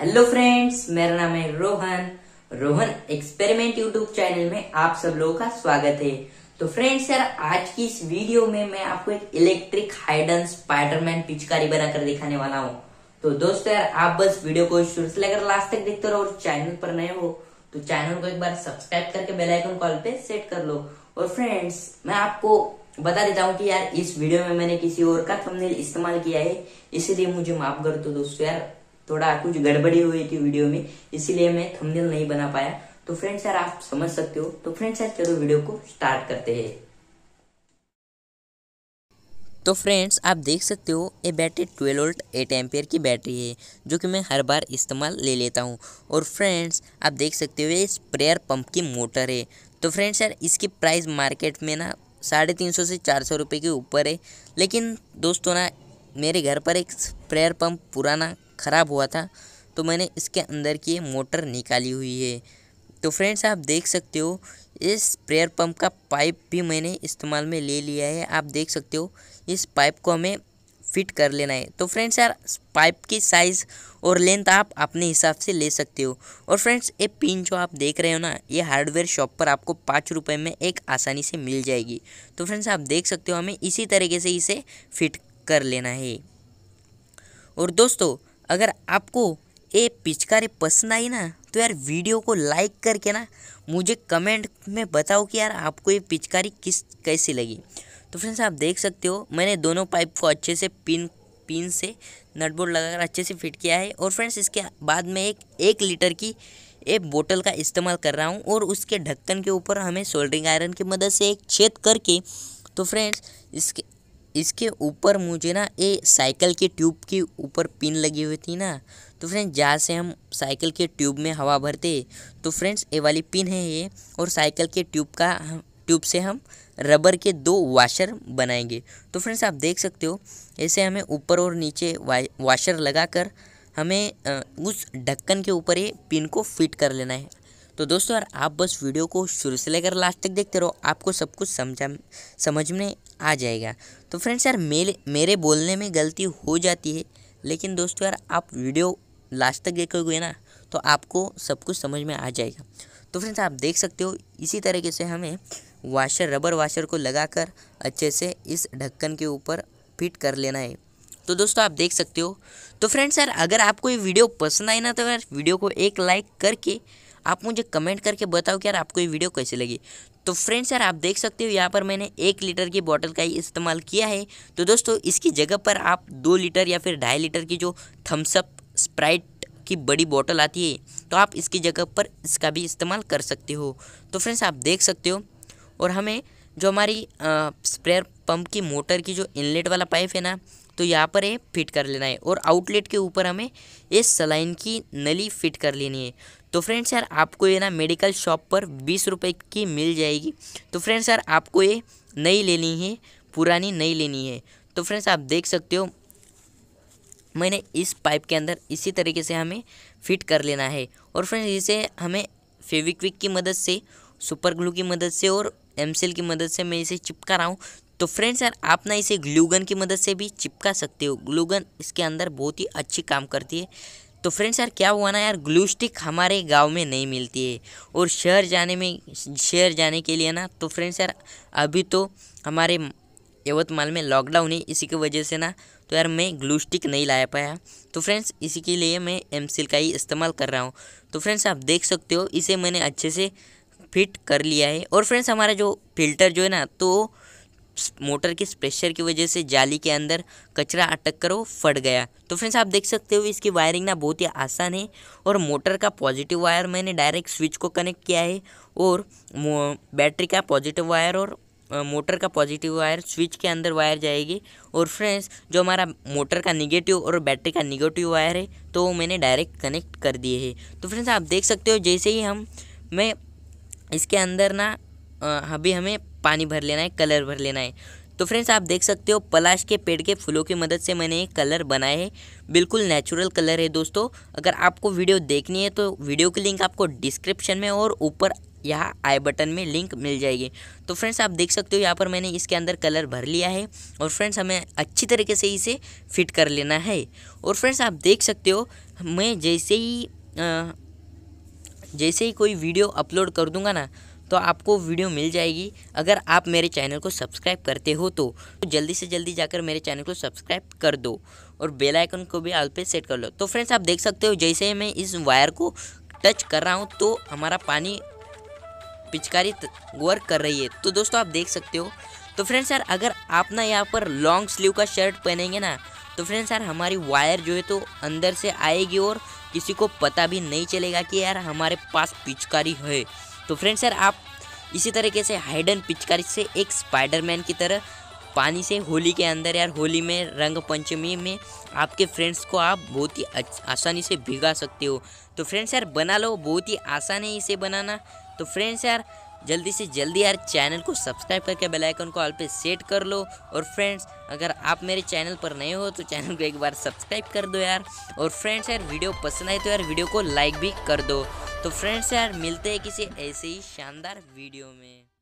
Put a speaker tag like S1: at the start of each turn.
S1: hello friends मेरा नाम है Rohan Rohan experiment YouTube channel में आप सब लोगों का स्वागत है तो फ्रेंड्स यार आज की इस वीडियो में मैं आपको एक इलेक्ट्रिक हाइडन स्पाइडरमैन पिचकारी बनाकर दिखाने वाला हूँ तो दोस्तों यार आप बस वीडियो को शुरू से लेकर लास्ट तक देखते रहो और चैनल पर नए हो तो चैनल को एक बार सब्सक्राइब करके बेलाइकन कॉल पे सेट कर लो और फ्रेंड्स मैं आपको बता देता हूँ कि यार इस वीडियो में मैंने किसी और का थंबनेल इस्तेमाल किया है इसीलिए मुझे माफ कर दो दोस्तों यार थोड़ा कुछ गड़बड़ी हुई थी वीडियो में इसीलिए मैं थंबनेल नहीं बना पाया तो फ्रेंड्स यार आप समझ सकते हो तो फ्रेंड्स यार चलो वीडियो को स्टार्ट करते हैं तो फ्रेंड्स आप देख सकते हो ये बैटरी 12 वोल्ट एट एम्पेयर की बैटरी है जो कि मैं हर बार इस्तेमाल ले लेता हूँ और फ्रेंड्स आप देख सकते हो ये स्प्रेयर पंप की मोटर है तो फ्रेंड्स यार इसकी प्राइस मार्केट में ना साढ़े तीन सौ से चार सौ रुपये के ऊपर है लेकिन दोस्तों ना मेरे घर पर एक स्प्रेयर पंप पुराना ख़राब हुआ था तो मैंने इसके अंदर की मोटर निकाली हुई है तो फ्रेंड्स आप देख सकते हो इस प्रेयर पंप का पाइप भी मैंने इस्तेमाल में ले लिया है आप देख सकते हो इस पाइप को हमें फिट कर लेना है तो फ्रेंड्स यार पाइप की साइज़ और लेंथ आप अपने हिसाब से ले सकते हो और फ्रेंड्स ये पिन जो आप देख रहे हो ना ये हार्डवेयर शॉप पर आपको पाँच रुपये में एक आसानी से मिल जाएगी तो फ्रेंड्स आप देख सकते हो हमें इसी तरीके से इसे फिट कर लेना है और दोस्तों अगर आपको ये पिचकारी पसंद आई ना तो यार वीडियो को लाइक करके ना मुझे कमेंट में बताओ कि यार आपको ये पिचकारी किस कैसी लगी तो फ्रेंड्स आप देख सकते हो मैंने दोनों पाइप को अच्छे से पिन पिन से नटबोर्ड लगाकर अच्छे से फिट किया है और फ्रेंड्स इसके बाद में एक एक लीटर की एक बोतल का इस्तेमाल कर रहा हूँ और उसके ढक्कन के ऊपर हमें सोल्डरिंग आयरन की मदद से एक छेद करके तो फ्रेंड्स इसके इसके ऊपर मुझे ना ये साइकिल के ट्यूब के ऊपर पिन लगी हुई थी ना तो फ्रेंड्स जहाँ से हम साइकिल के ट्यूब में हवा भरते तो फ्रेंड्स ये वाली पिन है ये और साइकिल के ट्यूब का ट्यूब से हम रबर के दो वाशर बनाएंगे तो फ्रेंड्स आप देख सकते हो ऐसे हमें ऊपर और नीचे वा, वाशर लगाकर हमें उस ढक्कन के ऊपर ये पिन को फिट कर लेना है तो दोस्तों यार आप बस वीडियो को शुरू से लेकर लास्ट तक देखते रहो आपको सब कुछ समझा समझ में आ जाएगा तो फ्रेंड्स यार मेरे मेरे बोलने में गलती हो जाती है लेकिन दोस्तों यार आप वीडियो लास्ट तक देखोगे ना तो आपको सब कुछ समझ में आ जाएगा तो फ्रेंड्स आप देख सकते हो इसी तरीके से हमें वाशर रबर वाशर को लगाकर अच्छे से इस ढक्कन के ऊपर फिट कर लेना है तो दोस्तों आप देख सकते हो तो फ्रेंड्स यार अगर आपको ये वीडियो पसंद आई ना तो यार वीडियो को एक लाइक करके आप मुझे कमेंट करके बताओ कि यार आपको ये वीडियो कैसी लगी तो फ्रेंड्स यार आप देख सकते हो यहाँ पर मैंने एक लीटर की बॉटल का ही इस्तेमाल किया है तो दोस्तों इसकी जगह पर आप दो लीटर या फिर ढाई लीटर की जो थम्सअप स्प्राइट की बड़ी बॉटल आती है तो आप इसकी जगह पर इसका भी इस्तेमाल कर सकते हो तो फ्रेंड्स आप देख सकते हो और हमें जो हमारी स्प्रेयर पंप की मोटर की जो इनलेट वाला पाइप है ना तो यहाँ पर ये फिट कर लेना है और आउटलेट के ऊपर हमें ये सलाइन की नली फिट कर लेनी है तो फ्रेंड्स यार आपको ये ना मेडिकल शॉप पर बीस रुपये की मिल जाएगी तो फ्रेंड्स यार आपको ये नई लेनी है पुरानी नई लेनी है तो फ्रेंड्स आप देख सकते हो मैंने इस पाइप के अंदर इसी तरीके से हमें फिट कर लेना है और फ्रेंड्स इसे हमें फेविक्विक की मदद से सुपर ग्लू की मदद से और एमसेल की मदद से मैं इसे चिपका रहा हूँ तो फ्रेंड्स यार आप ना इसे ग्लूगन की मदद से भी चिपका सकते हो ग्लूगन इसके अंदर बहुत ही अच्छी काम करती है तो फ्रेंड्स यार क्या हुआ ना यार ग्लू स्टिक हमारे गांव में नहीं मिलती है और शहर जाने में शहर जाने के लिए ना तो फ्रेंड्स यार अभी तो हमारे यवतमाल में लॉकडाउन है इसी की वजह से ना तो यार मैं ग्लू स्टिक नहीं लाया पाया तो फ्रेंड्स इसी के लिए मैं एम का ही इस्तेमाल कर रहा हूँ तो फ्रेंड्स आप देख सकते हो इसे मैंने अच्छे से फिट कर लिया है और फ्रेंड्स हमारा जो फिल्टर जो है ना तो मोटर के प्रेशर की वजह से जाली के अंदर कचरा अटक कर वो फट गया तो फ्रेंड्स आप देख सकते हो इसकी वायरिंग ना बहुत ही आसान है और मोटर का पॉजिटिव वायर मैंने डायरेक्ट स्विच को कनेक्ट किया है और बैटरी का पॉजिटिव वायर और मोटर का पॉजिटिव वायर स्विच के अंदर वायर जाएगी और फ्रेंड्स जो हमारा मोटर का निगेटिव और बैटरी का निगेटिव वायर है तो वो मैंने डायरेक्ट कनेक्ट कर दिए है तो फ्रेंड्स आप देख सकते हो जैसे ही हम मैं इसके अंदर ना अभी हाँ, हमें पानी भर लेना है कलर भर लेना है तो फ्रेंड्स आप देख सकते हो पलाश के पेड़ के फूलों की मदद से मैंने ये कलर बनाए हैं बिल्कुल नेचुरल कलर है दोस्तों अगर आपको वीडियो देखनी है तो वीडियो की लिंक आपको डिस्क्रिप्शन में और ऊपर यहाँ आई बटन में लिंक मिल जाएगी तो फ्रेंड्स आप देख सकते हो यहाँ पर मैंने इसके अंदर कलर भर लिया है और फ्रेंड्स हमें अच्छी तरीके से इसे फिट कर लेना है और फ्रेंड्स आप देख सकते हो मैं जैसे ही आ, जैसे ही कोई वीडियो अपलोड कर दूंगा ना तो आपको वीडियो मिल जाएगी अगर आप मेरे चैनल को सब्सक्राइब करते हो तो, तो, जल्दी से जल्दी जाकर मेरे चैनल को सब्सक्राइब कर दो और बेल आइकन को भी आल पे सेट कर लो तो फ्रेंड्स आप देख सकते हो जैसे ही मैं इस वायर को टच कर रहा हूँ तो हमारा पानी पिचकारी वर्क कर रही है तो दोस्तों आप देख सकते हो तो फ्रेंड्स यार अगर आप ना यहाँ पर लॉन्ग स्लीव का शर्ट पहनेंगे ना तो फ्रेंड्स यार हमारी वायर जो है तो अंदर से आएगी और किसी को पता भी नहीं चलेगा कि यार हमारे पास पिचकारी है तो फ्रेंड्स यार आप इसी तरीके से हाइडन पिचकारी से एक स्पाइडरमैन की तरह पानी से होली के अंदर यार होली में रंग पंचमी में आपके फ्रेंड्स को आप बहुत ही आसानी से भिगा सकते हो तो फ्रेंड्स यार बना लो बहुत ही आसान है इसे बनाना तो फ्रेंड्स यार जल्दी से जल्दी यार चैनल को सब्सक्राइब करके बेल आइकन को ऑल पे सेट कर लो और फ्रेंड्स अगर आप मेरे चैनल पर नए हो तो चैनल को एक बार सब्सक्राइब कर दो यार और फ्रेंड्स यार वीडियो पसंद आए तो यार वीडियो को लाइक भी कर दो तो फ्रेंड्स यार मिलते हैं किसी ऐसे ही शानदार वीडियो में